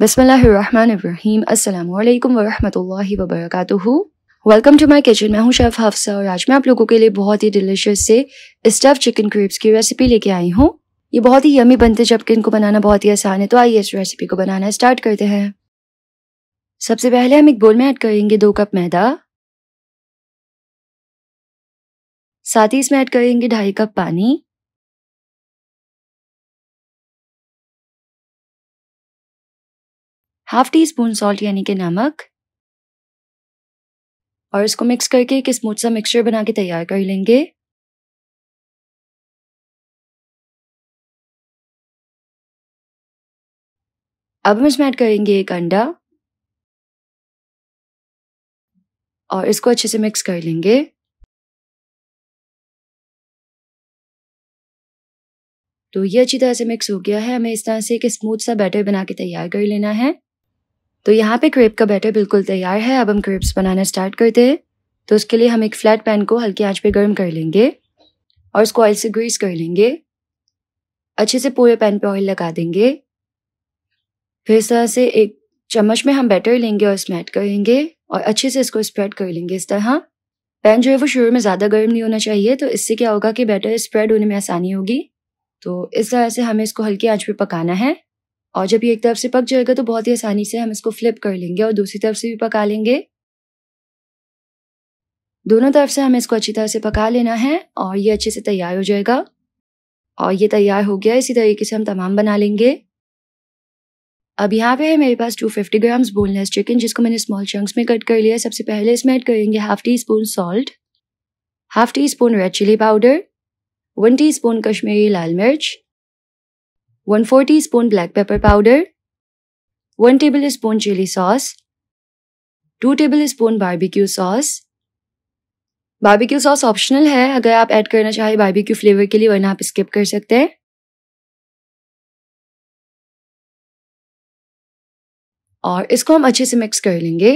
बसमीम अल्लाम वरम्ह वबरक वेलकम टू माई किचन मैं हूं शेफ़ हफ्सा और आज मैं आप लोगों के लिए बहुत ही डिलिशियस से स्टफ चिकन क्रीप्स की रेसिपी लेके आई हूँ ये बहुत ही यमी बनते जबकि इनको बनाना बहुत ही आसान है तो आइए इस रेसिपी को बनाना स्टार्ट करते हैं सबसे पहले हम एक बोल में ऐड करेंगे दो कप मैदा साथ ही इसमें ऐड करेंगे ढाई कप पानी हाफ टी स्पून सॉल्ट यानी कि नमक और इसको मिक्स करके एक स्मूथ सा मिक्सचर बना के तैयार कर लेंगे अब हम इसमें ऐड करेंगे एक अंडा और इसको अच्छे से मिक्स कर लेंगे तो ये अच्छी तरह से मिक्स हो गया है हमें इस तरह से एक स्मूथ सा बैटर बना के तैयार कर लेना है तो यहाँ पे क्रेप का बैटर बिल्कुल तैयार है अब हम क्रेप्स बनाना स्टार्ट करते हैं तो उसके लिए हम एक फ्लैट पैन को हल्की आंच पे गर्म कर लेंगे और उसको ऑयल से ग्रीस कर लेंगे अच्छे से पूरे पैन पे ऑयल लगा देंगे फिर इस तरह से एक चम्मच में हम बैटर लेंगे और इसमें ऐड करेंगे और अच्छे से इसको स्प्रेड कर लेंगे इस तरह पैन जो है वो शुरू में ज़्यादा गर्म नहीं होना चाहिए तो इससे क्या होगा कि बैटर स्प्रेड होने में आसानी होगी तो इस तरह से हमें इसको हल्की आँच पर पकाना है और जब ये एक तरफ से पक जाएगा तो बहुत ही आसानी से हम इसको फ्लिप कर लेंगे और दूसरी तरफ से भी पका लेंगे दोनों तरफ से हमें इसको अच्छी तरह से पका लेना है और ये अच्छे से तैयार हो जाएगा और ये तैयार हो गया इसी तरीके से हम तमाम बना लेंगे अब यहाँ पे है मेरे पास 250 फिफ्टी ग्राम्स बोनलेस चिकन जिसको मैंने स्मॉल चंक्स में कट कर लिया है सबसे पहले इसमें ऐड करेंगे half teaspoon salt half teaspoon red chilli powder one teaspoon Kashmiri लाल मिर्च 1 4 spoon black pepper powder, 1 tablespoon chili sauce, 2 tablespoon barbecue sauce, barbecue sauce optional है अगर आप ऐड करना चाहें बारबेक्यू फ्लेवर के लिए वरना आप स्किप कर सकते हैं और इसको हम अच्छे से मिक्स कर लेंगे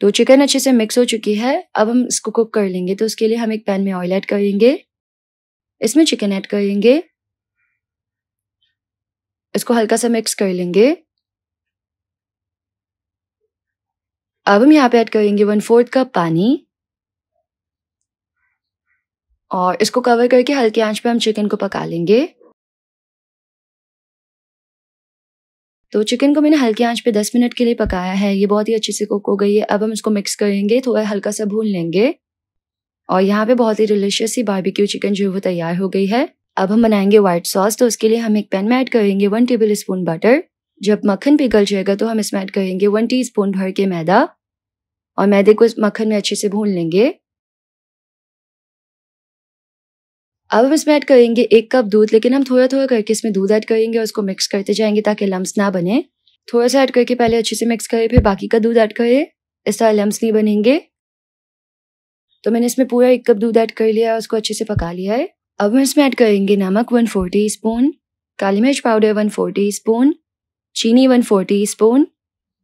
तो चिकन अच्छे से मिक्स हो चुकी है अब हम इसको कुक कर लेंगे तो उसके लिए हम एक पैन में ऑयल ऐड करेंगे इसमें चिकन ऐड करेंगे इसको हल्का सा मिक्स कर लेंगे अब हम यहाँ पे ऐड करेंगे वन फोर्थ कप पानी और इसको कवर करके हल्के आंच पे हम चिकन को पका लेंगे तो चिकन को मैंने हल्की आंच पे 10 मिनट के लिए पकाया है ये बहुत ही अच्छे से कुक हो गई है अब हम इसको मिक्स करेंगे थोड़ा हल्का सा भून लेंगे और यहाँ पे बहुत ही डिलिशियस ही बारबेक्यू चिकन जो है वो तैयार हो गई है अब हम बनाएंगे व्हाइट सॉस तो उसके लिए हम एक पैन में ऐड करेंगे वन टेबल स्पून बटर जब मक्खन पिघल जाएगा तो हम इसमें ऐड करेंगे वन टी स्पून भर के मैदा और मैदे को मक्खन में अच्छे से भून लेंगे अब हम इसमें ऐड करेंगे एक कप दूध लेकिन हम थोड़ा थोड़ा करके इसमें दूध ऐड करेंगे और उसको मिक्स करते जाएंगे ताकि लम्स ना बने थोड़ा सा ऐड करके पहले अच्छे से मिक्स करें फिर बाकी का दूध ऐड करें इस तरह लम्स नहीं बनेंगे तो मैंने इसमें पूरा एक कप दूध ऐड कर लिया है उसको अच्छे से पका लिया है अब हम इसमें ऐड करेंगे नमक वन फोर टी स्पून काली मिर्च powder one four teaspoon चीनी one four teaspoon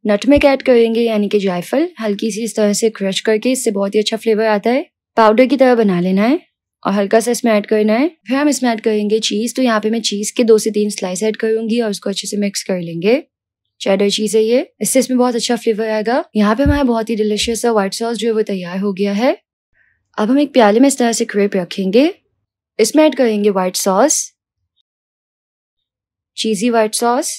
nutmeg add करेंगे यानी कि जायफल हल्की सी इस तरह से क्रश करके इससे बहुत ही अच्छा फ्लेवर आता है पाउडर की तरह बना लेना है और हल्का सा इसमें ऐड करना है फिर हम इसमें ऐड करेंगे चीज़ तो यहाँ पे मैं चीज़ के दो से तीन स्लाइस ऐड करूंगी और उसको अच्छे से मिक्स कर लेंगे चैडर चीज़ है ये इससे इसमें बहुत अच्छा फ्लेवर आएगा यहाँ पे हमारा बहुत ही डिलिशियस व्हाइट सॉस जो है वो तैयार हो गया है अब हम एक प्याले में इस तरह से क्रेप रखेंगे इसमें ऐड करेंगे white sauce cheesy white sauce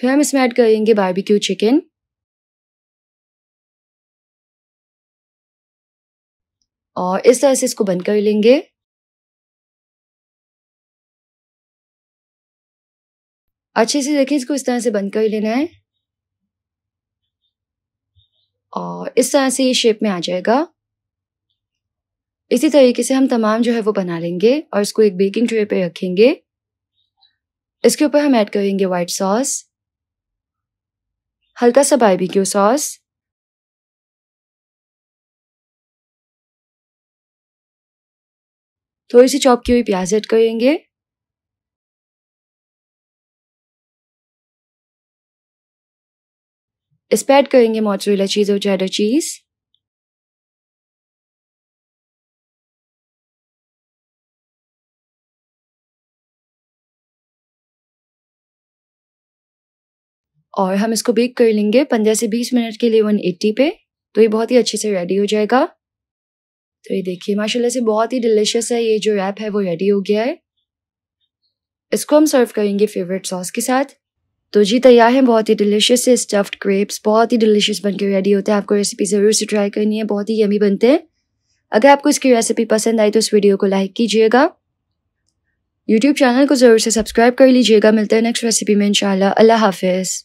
फिर हम इसमें ऐड करेंगे बारबेक्यू चिकन और इस तरह से इसको बंद कर लेंगे अच्छे से देखिए इसको इस तरह से बंद कर लेना है और इस तरह से ये शेप में आ जाएगा इसी तरीके से हम तमाम जो है वो बना लेंगे और इसको एक बेकिंग ट्रे पे रखेंगे इसके ऊपर हम ऐड करेंगे वाइट सॉस हल्का सा बाइबिक्यू सॉस थोड़ी तो सी चॉप की हुई प्याज ऐड करेंगे इस पर ऐड करेंगे मोचरेला चीज़ और चैडर चीज़ और हम इसको बेक कर लेंगे पंद्रह से बीस मिनट के लिए वन एट्टी पे तो ये बहुत ही अच्छे से रेडी हो जाएगा तो ये देखिए माशाल्लाह से बहुत ही डिलिशियस है ये जो रैप है वो रेडी हो गया है इसको हम सर्व करेंगे फेवरेट सॉस के साथ तो जी तैयार है बहुत ही डिलिशियस है स्टफ्ड क्रेप्स बहुत ही डिलिशियस बनकर रेडी होते हैं आपको रेसिपी ज़रूर से ट्राई करनी है बहुत ही यमी बनते हैं अगर आपको इसकी रेसिपी पसंद आई तो इस वीडियो को लाइक कीजिएगा यूट्यूब चैनल को ज़रूर से सब्सक्राइब कर लीजिएगा मिलते हैं नेक्स्ट रेसिपी में इंशाल्लाह अल्लाह हाफिज़